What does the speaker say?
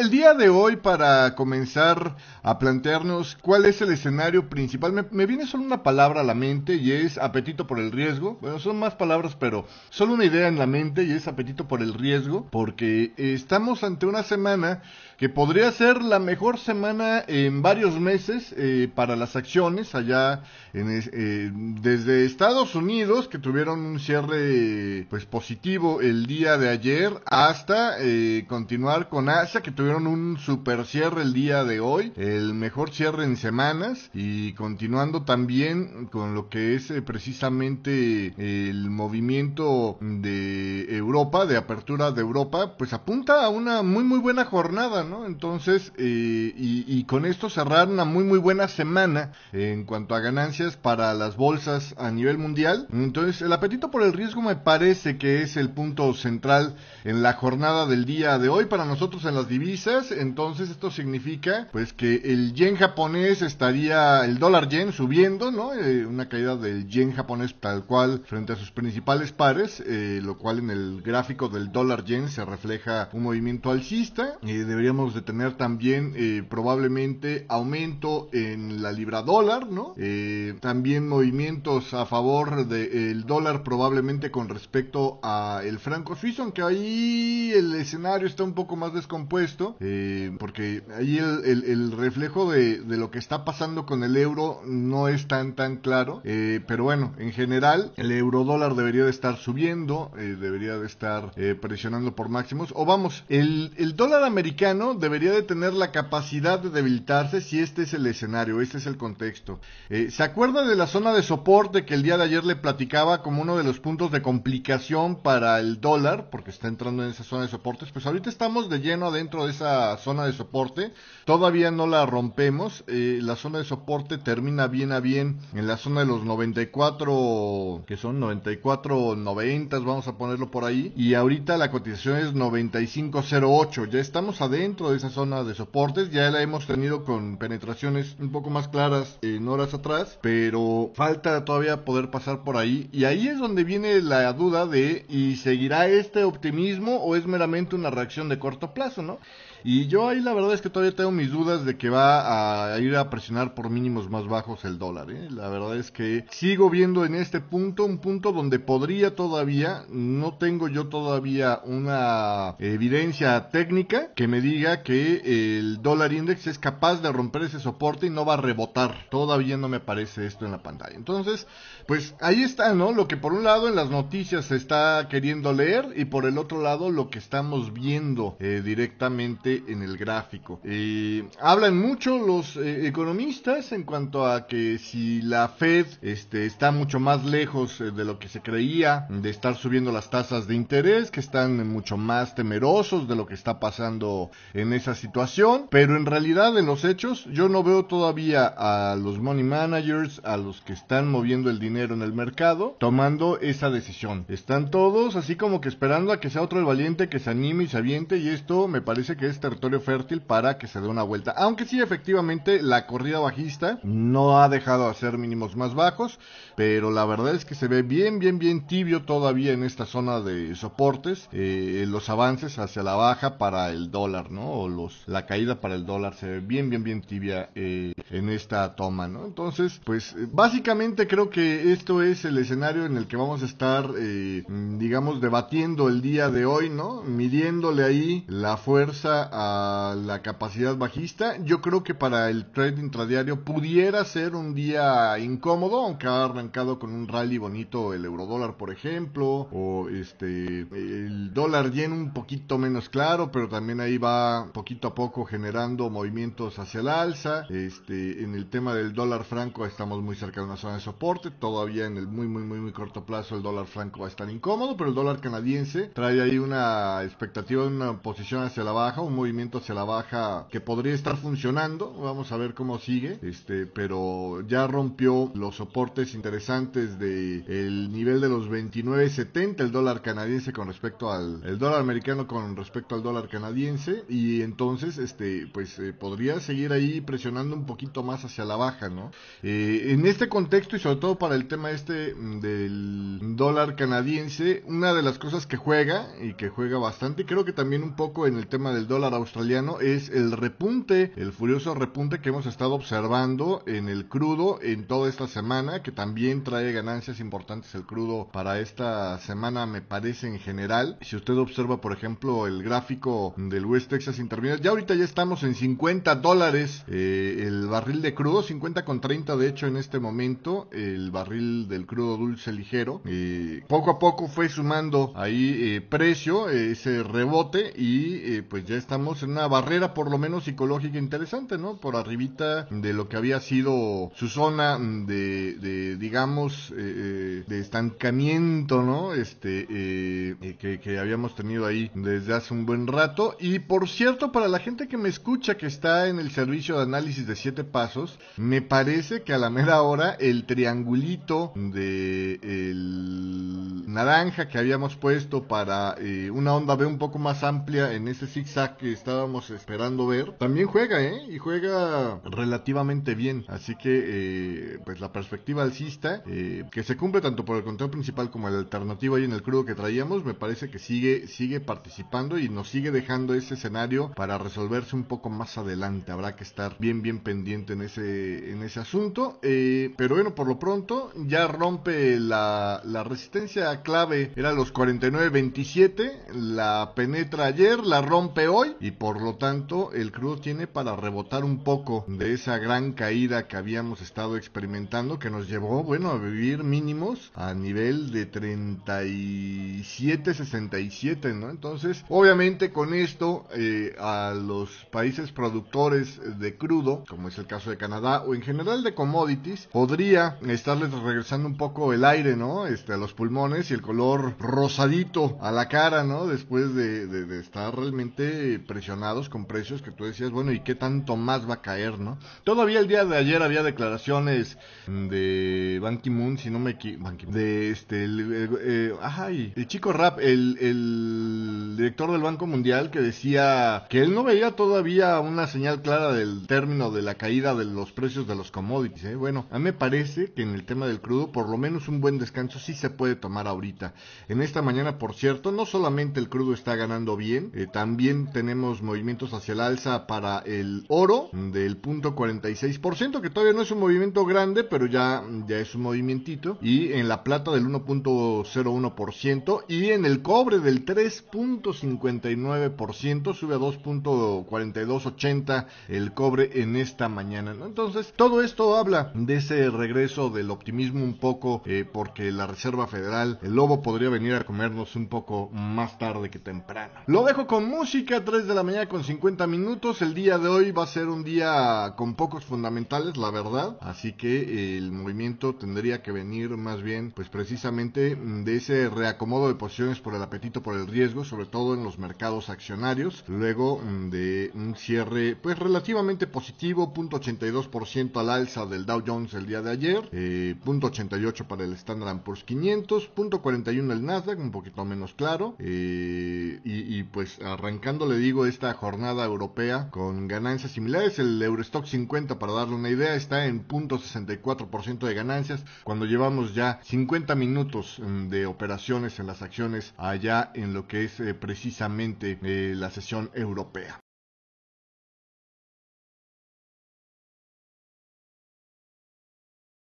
el día de hoy para comenzar a plantearnos cuál es el escenario principal, me, viene solo una palabra a la mente y es apetito por el riesgo. Bueno, son más palabras, pero solo una idea en la mente y es apetito por el riesgo, porque estamos ante una semana que podría ser la mejor semana en varios meses eh, para las acciones allá en, eh, desde Estados Unidos, que tuvieron un cierre pues positivo el día de ayer, hasta eh, continuar con Asia, que tuvieron fueron un super cierre el día de hoy, el mejor cierre en semanas y continuando también con lo que es eh, precisamente el movimiento de Europa, de apertura de Europa, pues apunta a una muy muy buena jornada, ¿no? Entonces, eh, y, y, con esto cerrar una muy muy buena semana en cuanto a ganancias para las bolsas a nivel mundial. Entonces, el apetito por el riesgo me parece que es el punto central en la jornada del día de hoy para nosotros en las divisas entonces esto significa pues que el yen japonés estaría, el dólar yen subiendo, eh, una caída del yen japonés tal cual frente a sus principales pares, eh, lo cual en el gráfico del dólar yen se refleja un movimiento alcista. Eh, deberíamos de tener también probablemente aumento en la libra dólar, ¿no? también movimientos a favor del dólar probablemente con respecto a el franco suizo, aunque ahí el escenario está un poco más descompuesto eh, porque ahí el, reflejo de, lo que está pasando con el euro no es tan tan claro, eh, pero bueno, en general el euro dólar debería de estar subiendo, eh, debería de estar presionando por máximos, o vamos, el, el dólar americano debería de tener la capacidad de debilitarse si este es el escenario, este es el contexto. ¿Se acuerda de la zona de soporte que el día de ayer le platicaba como uno de los puntos de complicación para el dólar, porque está entrando en esa zona de soportes? Pues ahorita estamos de lleno adentro de esa zona de soporte. Todavía no la rompemos. Eh, la zona de soporte termina bien a bien en la zona de los 94, que son 94, 90, vamos a ponerlo por ahí. Y ahorita la cotización es 9508. Ya estamos adentro de esa zona de soportes. Ya la hemos tenido con penetraciones un poco más claras en horas atrás. Pero falta todavía poder pasar por ahí. Y ahí es donde viene la duda de, ¿y seguirá este optimismo o es meramente una reacción de corto plazo, no? Y yo ahí la verdad es que todavía tengo mis dudas de que va a ir a presionar por mínimos más bajos el dólar. ¿eh? La verdad es que sigo viendo en este punto un punto donde podría todavía, no tengo yo todavía una evidencia técnica que me diga que el dólar index es capaz de romper ese soporte y no va a rebotar. Todavía no me aparece esto en la pantalla. Entonces, pues ahí está, ¿no? Lo que por un lado en las noticias se está queriendo leer y por el otro lado lo que estamos viendo eh, directamente en el gráfico. Eh, hablan mucho los eh, economistas en cuanto a que si la Fed este, está mucho más lejos eh, de lo que se creía de estar subiendo las tasas de interés, que están mucho más temerosos de lo que está pasando en esa situación, pero en realidad en los hechos yo no veo todavía a los money managers, a los que están moviendo el dinero en el mercado, tomando esa decisión. Están todos así como que esperando a que sea otro el valiente que se anime y se aviente y esto me parece que que es territorio fértil para que se dé una vuelta. Aunque sí, efectivamente, la corrida bajista no ha dejado hacer mínimos más bajos, pero la verdad es que se ve bien, bien, bien tibio todavía en esta zona de soportes eh, los avances hacia la baja para el dólar, ¿no? O los, la caída para el dólar se ve bien, bien, bien tibia eh, en esta toma, ¿no? Entonces, pues eh, básicamente creo que esto es el escenario en el que vamos a estar, digamos, debatiendo el día de hoy, ¿no? Midiéndole ahí la fuerza a la capacidad bajista. Yo creo que para el trade intradiario pudiera ser un día incómodo, aunque ha arrancado con un rally bonito el eurodólar, por ejemplo, o este el dólar yen un poquito menos claro, pero también ahí va poquito a poco generando movimientos hacia el alza. Este, en el tema del dólar franco estamos muy cerca de una zona de soporte, todavía en el muy muy muy muy corto plazo el dólar franco va a estar incómodo, pero el dólar canadiense trae ahí una expectativa de una posición hacia la baja un movimiento hacia la baja que podría estar funcionando. Vamos a ver cómo sigue. Este, pero ya rompió los soportes interesantes de el nivel de los 29.70 el dólar canadiense con respecto al dólar americano con respecto al dólar canadiense y entonces este pues eh, podría seguir ahí presionando un poquito más hacia la baja, ¿no? Eh, en este contexto y sobre todo para el tema este mm, del dólar canadiense, una de las cosas que juega y que juega bastante, creo que también un poco en el tema del dólar australiano es el repunte, el furioso repunte que hemos estado observando en el crudo en toda esta semana, que también trae ganancias importantes el crudo para esta semana, me parece en general. Si usted observa, por ejemplo, el gráfico del West Texas Intermediate, ya ahorita ya estamos en 50 dólares eh, el barril de crudo, 50 con 30 de hecho en este momento, el barril del crudo dulce ligero. Eh, poco a poco fue sumando ahí eh, precio, ese rebote y pues ya estamos en una barrera por lo menos psicológica interesante, ¿no? Por arribita de lo que había sido su zona de, digamos, eh, eh, de estancamiento, ¿no? Este, eh, que, habíamos tenido ahí desde hace un buen rato. Y por cierto, para la gente que me escucha que está en el servicio de análisis de siete pasos, me parece que a la mera hora el triangulito de el naranja que habíamos puesto para una onda B un poco más amplia en ese zigzag que estábamos esperando ver, también juega, ¿eh? Y juega relativamente bien. Así que, eh, pues la perspectiva alcista, eh, que se cumple tanto por el control principal como el alternativo ahí en el crudo que traíamos, me parece que sigue, sigue participando y nos sigue dejando ese escenario para resolverse un poco más adelante. Habrá que estar bien, bien pendiente en ese, en ese asunto. pero bueno, por lo pronto ya rompe la, la resistencia clave, era los 49-27, la penetra ayer, la rompe hoy y por lo tanto el crudo tiene para rebotar un poco de esa gran caída que habíamos estado experimentando que nos llevó, bueno, a vivir mínimos a nivel de 37, 67, ¿no? Entonces, obviamente con esto eh, a los países productores de crudo, como es el caso de Canadá o en general de commodities, podría estarles regresando un poco el aire, ¿no? Este, a los pulmones y el color rosadito a la cara, ¿no? Después de, de, de estar realmente presionados con precios que tú decías, bueno, ¿y qué tanto más va a caer, no? Todavía el día de ayer había declaraciones de Ban Ki-moon, si no me equivoco, de este, el, eh, ajá, el chico rap, el, el director del Banco Mundial que decía que él no veía todavía una señal clara del término de la caída de los precios de los commodities. ¿eh? Bueno, a mí me parece que en el tema del crudo por lo menos un buen descanso sí se puede tomar ahorita. En esta mañana, por cierto, no solamente el crudo está ganando bien, eh, también tenemos movimientos hacia el alza para el oro del punto 46%, que todavía no es un movimiento grande, pero ya, ya es un movimientito, y en la plata del 1.01% y en el cobre del 3. 2.59%, sube a 2.4280 el cobre en esta mañana. Entonces, todo esto habla de ese regreso del optimismo un poco, eh, porque la Reserva Federal, el lobo podría venir a comernos un poco más tarde que temprano. Lo dejo con música, 3 de la mañana con 50 minutos. El día de hoy va a ser un día con pocos fundamentales, la verdad. Así que eh, el movimiento tendría que venir más bien, pues precisamente mm, de ese reacomodo de posiciones por el apetito por el riesgo, sobre todo todo en los mercados accionarios, luego mm, de un cierre pues relativamente positivo, 0.82% al alza del Dow Jones el día de ayer, eh, 0.88 para el Standard Poor's 500, 0.41 el Nasdaq, un poquito menos claro, eh, y, pues arrancando le digo esta jornada europea con ganancias similares, el Eurostock 50 para darle una idea está en 0.64% de ganancias cuando llevamos ya 50 minutos mm, de operaciones en las acciones allá en lo que es eh, precisamente eh, la sesión europea.